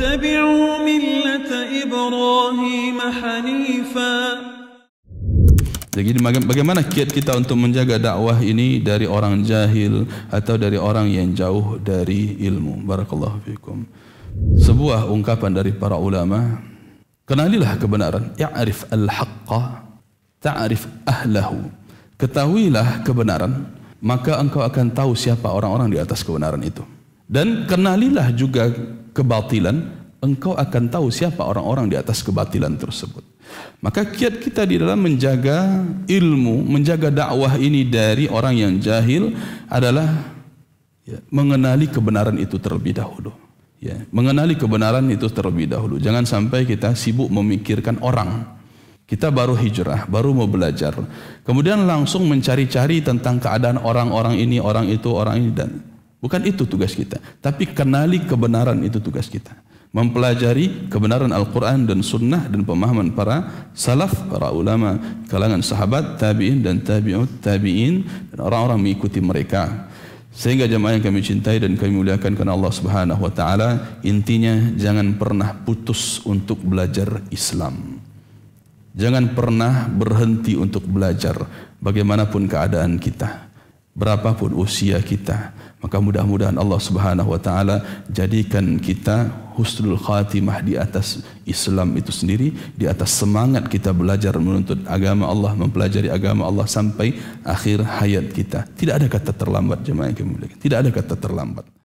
واتبعوا ملة إبراهيم حنيفا Jadi bagaimana kiat kita untuk menjaga dakwah ini dari orang jahil atau dari orang yang jauh dari ilmu? Barakallahu fiikum. Sebuah ungkapan dari para ulama, kenalilah kebenaran, ya'rif al-haqqa, ta'rif ahlahu. Ketahuilah kebenaran, maka engkau akan tahu siapa orang-orang di atas kebenaran itu. Dan kenalilah juga kebatilan, engkau akan tahu siapa orang-orang di atas kebatilan tersebut. Maka kiat kita di dalam menjaga ilmu, menjaga dakwah ini dari orang yang jahil adalah ya, mengenali kebenaran itu terlebih dahulu. Ya, mengenali kebenaran itu terlebih dahulu. Jangan sampai kita sibuk memikirkan orang. Kita baru hijrah, baru mau belajar. Kemudian langsung mencari-cari tentang keadaan orang-orang ini, orang itu, orang ini. Dan Bukan itu tugas kita. Tapi kenali kebenaran itu tugas kita. Mempelajari kebenaran Al-Quran dan sunnah dan pemahaman para salaf, para ulama, kalangan sahabat, tabi'in dan tabi'ut, tabi'in dan orang-orang mengikuti mereka. Sehingga jemaah yang kami cintai dan kami muliakan karena Allah Subhanahu wa taala, intinya jangan pernah putus untuk belajar Islam. Jangan pernah berhenti untuk belajar bagaimanapun keadaan kita berapapun usia kita maka mudah-mudahan Allah Subhanahu wa taala jadikan kita husnul khatimah di atas Islam itu sendiri di atas semangat kita belajar menuntut agama Allah mempelajari agama Allah sampai akhir hayat kita tidak ada kata terlambat jemaah yang kami tidak ada kata terlambat